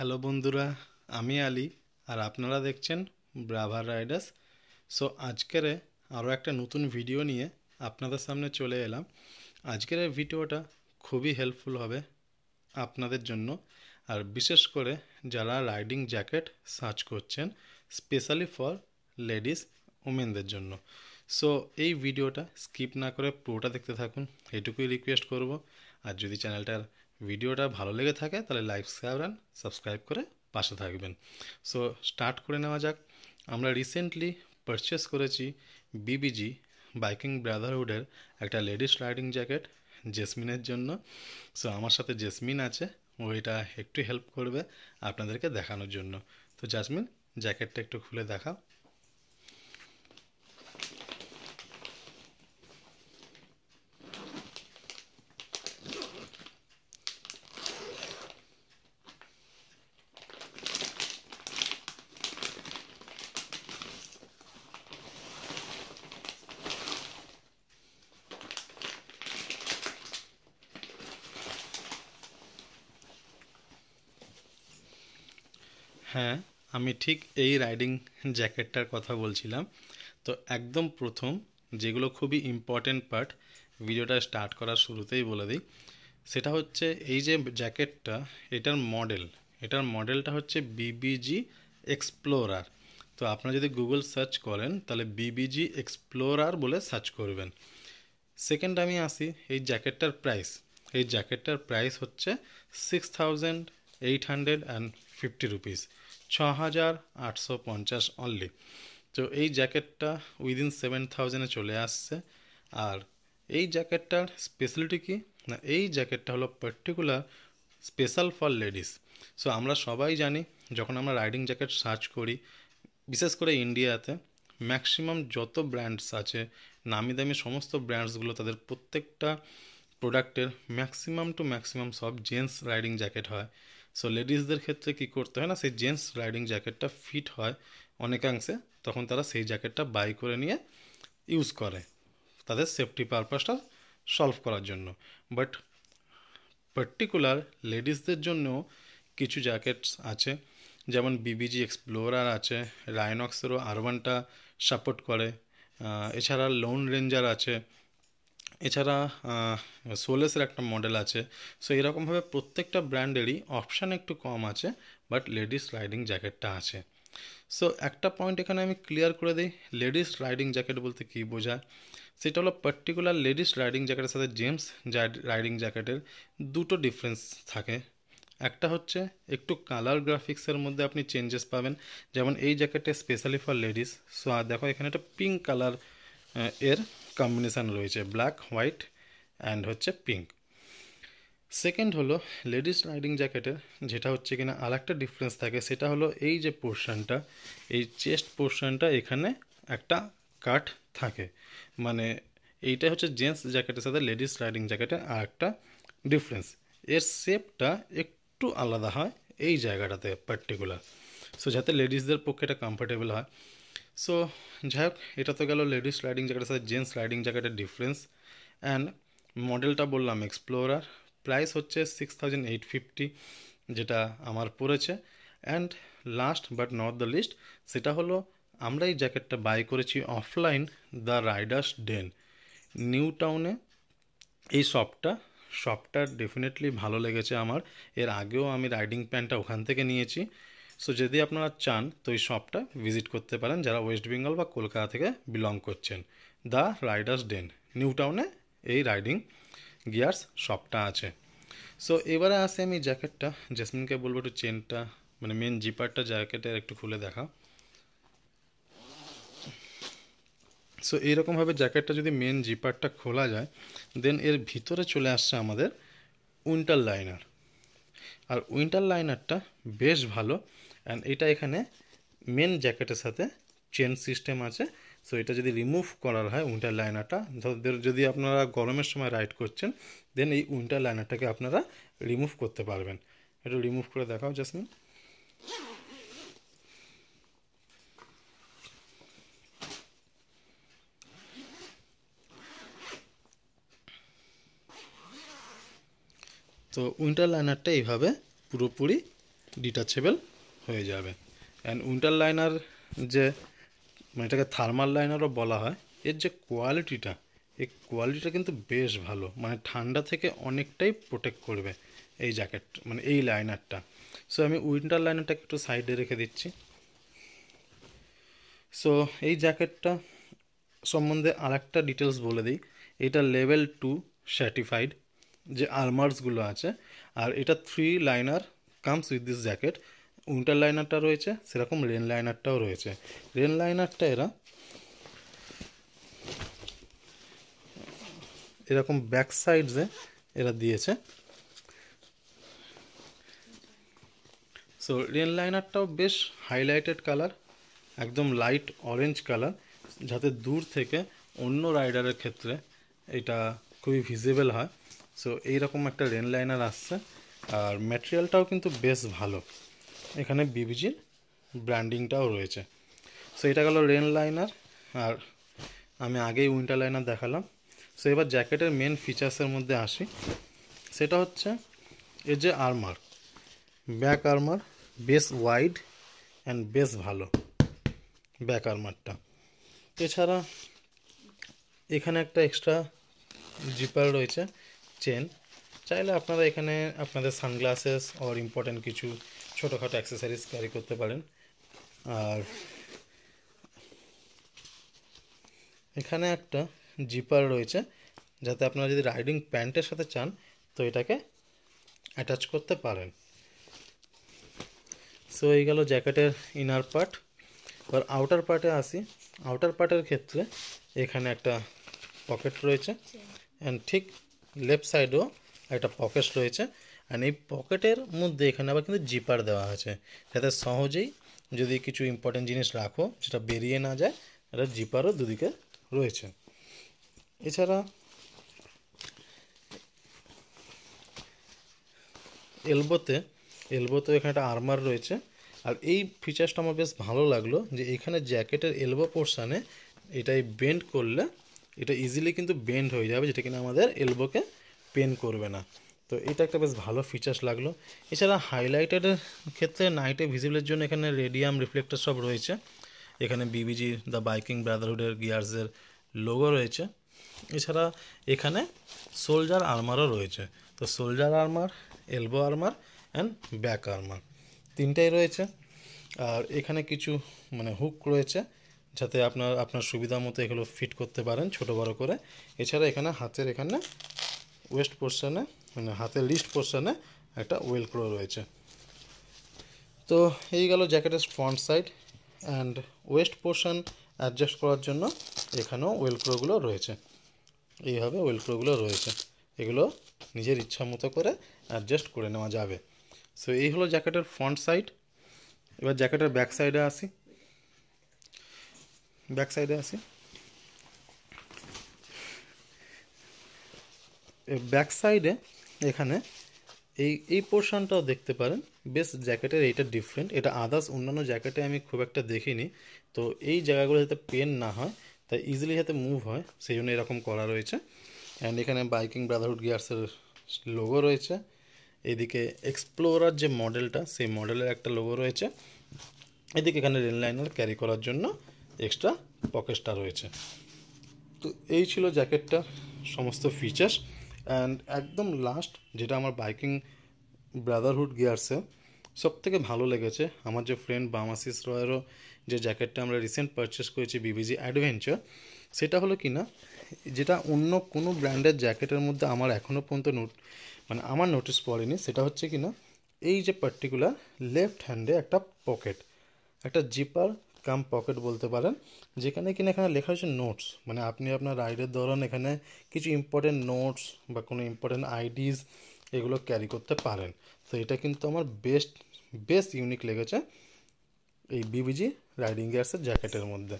Hello বন্ধুরা আমি আলী আর আপনারা দেখছেন ব্রাভার রাইডার্স সো আজকের আরও একটা নতুন ভিডিও নিয়ে আপনাদের সামনে চলে এলাম আজকের এই ভিডিওটা খুবই হেল্পফুল হবে আপনাদের জন্য আর বিশেষ করে যারা রাইডিং জ্যাকেট সার্চ করছেন স্পেশালি ফর লেডিস ওমেনদের জন্য সো এই ভিডিওটা স্কিপ না করে পুরোটা দেখতে থাকুন এটুকুই রিকোয়েস্ট করব আর যদি চ্যানেলটার ভিডিওটা ভালো লেগে থাকে তাহলে লাইক অ্যান্ড সাবস্ক্রাইব করে পাশে থাকবেন সো স্টার্ট করে নেওয়া যাক আমরা রিসেন্টলি পারচেস করেছি বিবিজি বাইকিং ব্রাদারহুডের একটা লেডিস রাইডিং জ্যাকেট জেসমিনের জন্য সো আমার সাথে জেসমিন আছে ও এটা একটু হেল্প করবে আপনাদেরকে দেখানোর জন্য তো জাসমিন জ্যাকেটটা একটু খুলে দেখাও হ্যাঁ আমি ঠিক এই রাইডিং জ্যাকেটটার কথা বলছিলাম তো একদম প্রথম যেগুলো খুবই ইম্পর্টেন্ট পার্ট ভিডিওটা স্টার্ট করার শুরুতেই বলে দিই সেটা হচ্ছে এই যে জ্যাকেটটা এটার মডেল এটার মডেলটা হচ্ছে বিবিজি এক্সপ্লোরার তো আপনারা যদি গুগল সার্চ করেন তাহলে বিবিজি এক্সপ্লোরার বলে সার্চ করবেন সেকেন্ড আমি আসি এই জ্যাকেটটার প্রাইস এই জ্যাকেটটার প্রাইস হচ্ছে six thousand eight hundred and fifty rupees ছ হাজার আটশো পঞ্চাশ অনলি তো এই জ্যাকেটটা উইদিন সেভেন থাউজেন্ডে চলে আসছে আর এই জ্যাকেটটার স্পেশালিটি কী না এই জ্যাকেটটা হলো particular special for ladies so আমরা সবাই জানি যখন আমরা রাইডিং জ্যাকেট সার্চ করি বিশেষ করে ইন্ডিয়াতে ম্যাক্সিমাম যত ব্র্যান্ডস আছে নামি দামি সমস্ত ব্র্যান্ডসগুলো তাদের প্রত্যেকটা প্রোডাক্টের ম্যাক্সিমাম টু ম্যাক্সিমাম সব জেন্টস রাইডিং জ্যাকেট হয় সো লেডিসদের ক্ষেত্রে কি করতে হয় না সেই জেন্টস রাইডিং জ্যাকেটটা ফিট হয় অনেকাংশে তখন তারা সেই জ্যাকেটটা বাই করে নিয়ে ইউজ করে তাদের সেফটি পারপাসটা সলভ করার জন্য বাট পার্টিকুলার লেডিসদের জন্যও কিছু জ্যাকেটস আছে যেমন বিবিজি এক্সপ্লোরার আছে রায়নক্সেরও আরবানটা সাপোর্ট করে এছাড়া লোন রেঞ্জার আছে এছাড়া সোলেসের একটা মডেল আছে সো এরকমভাবে প্রত্যেকটা ব্র্যান্ডেরই অপশান একটু কম আছে বাট লেডিস রাইডিং জ্যাকেটটা আছে সো একটা পয়েন্ট এখানে আমি ক্লিয়ার করে দিই লেডিস রাইডিং জ্যাকেট বলতে কী বোঝায় সেটা হলো পার্টিকুলার লেডিস রাইডিং জ্যাকেটের সাথে জেমস রাইডিং জ্যাকেটের দুটো ডিফারেন্স থাকে একটা হচ্ছে একটু কালার গ্রাফিক্সের মধ্যে আপনি চেঞ্জেস পাবেন যেমন এই জ্যাকেটটা স্পেশালি ফর লেডিস সো আর দেখো এখানে একটা পিঙ্ক কালার এর কম্বিনেশান রয়েছে ব্ল্যাক হোয়াইট অ্যান্ড হচ্ছে পিঙ্ক সেকেন্ড হলো লেডিস রাইডিং জ্যাকেটের যেটা হচ্ছে কিনা আর একটা ডিফারেন্স থাকে সেটা হলো এই যে পোর্শনটা এই চেস্ট পোর্শনটা এখানে একটা কাট থাকে মানে এইটা হচ্ছে জেন্টস জ্যাকেটের সাথে লেডিস রাইডিং জ্যাকেটের আর একটা ডিফারেন্স এর শেপটা একটু আলাদা হয় এই জায়গাটাতে পার্টিকুলার সো যাতে লেডিসদের পক্ষে এটা কমফোর্টেবল হয় সো যাই হোক এটা তো গেল লেডিস স্লাইডিং জ্যাকেটের সাথে জেন্টস স্লাইডিং জ্যাকেটের ডিফারেন্স অ্যান্ড মডেলটা বললাম এক্সপ্লোরার প্রাইস হচ্ছে সিক্স থাউজেন্ড এইট ফিফটি যেটা আমার পড়েছে and last but not the least সেটা হলো আমরা এই জ্যাকেটটা বাই করেছি offline the Riders Den New টাউনে এই শপটা শপটা ডেফিনেটলি ভালো লেগেছে আমার এর আগেও আমি রাইডিং প্যান্টটা ওখান থেকে নিয়েছি সো যদি আপনারা চান তো এই শপটা ভিজিট করতে পারেন যারা ওয়েস্ট বেঙ্গল বা কলকাতা থেকে বিলং করছেন দ্য রাইডার্স ডেন নিউ টাউনে এই রাইডিং গিয়ার্স শপটা আছে সো এবারে আসে আমি জ্যাকেটটা জেসমিনকে বলবো একটু চেনটা মানে মেন জিপারটা জ্যাকেটের একটু খুলে দেখা সো এইরকমভাবে জ্যাকেটটা যদি মেন জিপারটা খোলা যায় দেন এর ভিতরে চলে আসছে আমাদের উইন্টার লাইনার আর উইন্টার লাইনারটা বেশ ভালো অ্যান্ড এটা এখানে মেন জ্যাকেটের সাথে চেন সিস্টেম আছে সো এটা যদি রিমুভ করার হয় উইন্টার লাইনারটা যদি আপনারা গরমের সময় রাইড করছেন দেন এই উইন্টার লাইনারটাকে আপনারা রিমুভ করতে পারবেন একটু রিমুভ করে দেখাও জাসমিন তো উইন্টার লাইনারটা এইভাবে পুরোপুরি ডিটাচেবল হয়ে যাবে অ্যান্ড উইন্টার লাইনার যে মানে এটাকে থার্মাল লাইনারও বলা হয় এর যে কোয়ালিটিটা এই কোয়ালিটিটা কিন্তু বেশ ভালো মানে ঠান্ডা থেকে অনেকটাই প্রোটেক্ট করবে এই জ্যাকেট মানে এই লাইনারটা সো আমি উইন্টার লাইনারটাকে একটু সাইডে রেখে দিচ্ছি সো এই জ্যাকেটটা সম্বন্ধে আর একটা ডিটেলস বলে দিই এটা লেভেল টু সার্টিফাইড যে আর্মার্সগুলো আছে আর এটা three liner comes with this jacket winter লাইনারটা রয়েছে সেরকম রেন লাইনারটাও রয়েছে রেন লাইনারটা এরা এরকম ব্যাক সাইডসে এরা দিয়েছে সো রেন লাইনারটাও বেশ হাইলাইটেড কালার একদম লাইট অরেঞ্জ কালার যাতে দূর থেকে অন্য রাইডারের ক্ষেত্রে এটা খুবই ভিজিবল হয় সো এইরকম একটা রেন লাইনার আসছে আর ম্যাটেরিয়ালটাও কিন্তু বেশ ভালো এখানে বিবিজির ব্র্যান্ডিংটাও রয়েছে সো এটা গেল রেন লাইনার আর আমি আগেই উইন্টার লাইনার দেখালাম সো এবার জ্যাকেটের মেন ফিচার্সের মধ্যে আসি সেটা হচ্ছে এর যে আর্মার ব্যাক আর্মার বেশ ওয়াইড অ্যান্ড বেশ ভালো ব্যাক আর্মারটা এছাড়া এখানে একটা এক্সট্রা জিপার রয়েছে চেন চাইলে আপনারা এখানে আপনাদের সানগ্লাসেস ওর ইম্পর্ট্যান্ট কিছু ছোটোখাটো অ্যাক্সেসারিজ ক্যারি করতে পারেন আর এখানে একটা জিপার রয়েছে যাতে আপনারা যদি রাইডিং প্যান্টের সাথে চান তো এটাকে অ্যাটাচ করতে পারেন সো এই গেল জ্যাকেটের ইনার পার্ট এবার আউটার পার্টে আসি আউটার পার্টের ক্ষেত্রে এখানে একটা পকেট রয়েছে অ্যান্ড ঠিক লেফট সাইডও একটা পকেট রয়েছে অ্যান্ড এই পকেটের মধ্যে এখানে আবার কিন্তু জিপার দেওয়া আছে যাতে সহজেই যদি কিছু ইম্পর্টেন্ট জিনিস রাখো সেটা বেরিয়ে না যায় একটা জিপারও দুদিকে রয়েছে এছাড়া এলবোতে এলবোতে এখানে একটা আর্মার রয়েছে আর এই ফিচার্সটা আমার বেশ ভালো লাগলো যে এখানে জ্যাকেটের এলবো পোর্শানে এটাই বেন্ড করলে এটা ইজিলি কিন্তু বেন্ড হয়ে যাবে যেটা কিনা আমাদের এলবোকে পেন করবে না তো এটা একটা বেশ ভালো ফিচার্স লাগলো এছাড়া হাইলাইটের ক্ষেত্রে নাইটে ভিজিবলের জন্য এখানে রেডিয়াম রিফ্লেক্টার সব রয়েছে এখানে বিবিজি দ্য বাইকিং ব্রাদারহুডের গিয়ার্সের লোগো রয়েছে এছাড়া এখানে সোলজার আর্মারও রয়েছে তো shoulder armour elbow armour and back armour তিনটাই রয়েছে আর এখানে কিছু মানে হুক রয়েছে যাতে আপনার আপনার সুবিধা মতো এগুলো ফিট করতে পারেন ছোটো বড়ো করে এছাড়া এখানে হাতের এখানে ওয়েস্ট পোর্শানে মানে হাতের লিস্ট পোর্শানে একটা ওয়েলক্রো রয়েছে তো এই গেল জ্যাকেটের front side and waist portion adjust করার জন্য এখানেও ওয়েলক্রোগুলো রয়েছে এইভাবে ওয়েলক্রোগুলো রয়েছে এগুলো নিজের ইচ্ছা মতো করে অ্যাডজাস্ট করে নেওয়া যাবে সো এই হলো জ্যাকেটের ফ্রন্ট সাইড এবার জ্যাকেটের ব্যাক সাইডে আসি ব্যাক সাইডে আসি ব্যাক সাইডে এখানে এই এই পোর্শনটাও দেখতে পারেন বেশ জ্যাকেটের এইটা ডিফারেন্ট এটা আদার্স অন্যান্য জ্যাকেটে আমি খুব একটা দেখিনি তো এই জায়গাগুলো যাতে পেন না হয় তাই ইজিলি যাতে মুভ হয় সেই জন্য এরকম করা রয়েছে অ্যান্ড এখানে বাইকিং ব্রাদারহুড গিয়ার্সের লোগো রয়েছে এদিকে এক্সপ্লোরার যে মডেলটা সেই মডেলের একটা লোগো রয়েছে এদিকে এখানে রেল লাইনার ক্যারি করার জন্য এক্সট্রা পকেটটা রয়েছে তো এই ছিল জ্যাকেটটার সমস্ত ফিচার্স অ্যান্ড একদম লাস্ট যেটা আমার বাইকিং ব্রাদারহুড গিয়ার্সে সব থেকে ভালো লেগেছে আমার যে ফ্রেন্ড বামাসিস রয়েরও যে জ্যাকেটটা আমরা রিসেন্ট পারচেস করেছি বিবিজি অ্যাডভেঞ্চার সেটা হলো কি না যেটা অন্য কোনো ব্র্যান্ডের জ্যাকেটের মধ্যে আমার এখনও পর্যন্ত নোট মানে আমার নোটিস পড়েনি সেটা হচ্ছে কি না এই যে পার্টিকুলার লেফট হ্যান্ডে একটা পকেট একটা জিপার কাম পকেট বলতে পারেন যেখানে কিনা এখানে লেখা হয়েছে নোটস মানে আপনি আপনার রাইডের দৌরান এখানে কিছু ইম্পর্টেন্ট নোটস বা কোনো ইম্পর্টেন্ট আইডিস এগুলো ক্যারি করতে পারেন তো এটা কিন্তু আমার বেস্ট বেস্ট ইউনিক লেগেছে এই বিবিজি রাইডিং গিয়ার্সের জ্যাকেটের মধ্যে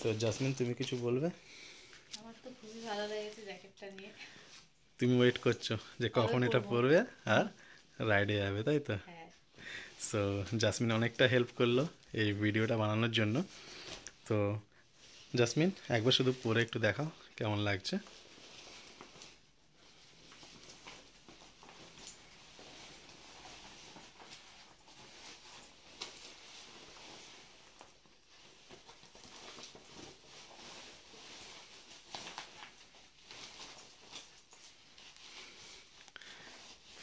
তো জাসমিন তুমি কিছু বলবে তুমি ওয়েট করছো যে কখন এটা পরবে আর রাইডে যাবে তাই তো হ্যাঁ। সো জাসমিন অনেকটা হেল্প করলো এই ভিডিওটা বানানোর জন্য তো জাসমিন একবার শুধু পরে একটু দেখাও কেমন লাগছে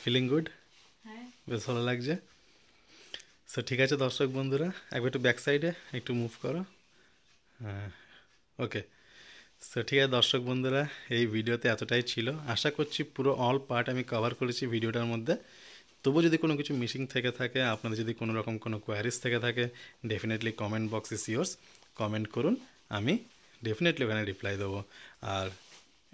ফিলিং গুড হ্যাঁ। বেশ ভালো লাগছে সো ঠিক আছে দর্শক বন্ধুরা একবার একটু ব্যাক সাইডে একটু মুভ করো হ্যাঁ ওকে সো ঠিক আছে দর্শক বন্ধুরা এই ভিডিওতে এতটাই ছিল আশা করছি পুরো অল পার্ট আমি কভার করেছি ভিডিওটার মধ্যে তবু যদি কোনো কিছু মিসিং থেকে থাকে আপনাদের যদি কোনো রকম কোনো কোয়ারিজ থেকে থাকে ডেফিনেটলি কমেন্ট বক্স ইস সিওর্স কমেন্ট করুন আমি ডেফিনেটলি ওখানে রিপ্লাই দেবো আর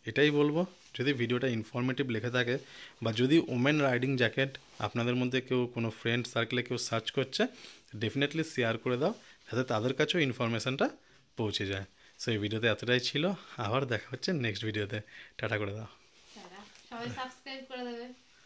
এটাই বলবো যদি ভিডিওটা ইনফরমেটিভ লেখা থাকে বা যদি ওমেন রাইডিং জ্যাকেট আপনাদের মধ্যে কেউ কোনো ফ্রেন্ড সার্কেলে কেউ সার্চ করছে ডেফিনেটলি শেয়ার করে দাও যাতে তাদের কাছেও ইনফরমেশানটা পৌঁছে যায় সো এই ভিডিওতে এতটাই ছিল আবার দেখা হচ্ছে নেক্সট ভিডিওতে টাটা করে দাও সবাই সাবস্ক্রাইব করে দেবে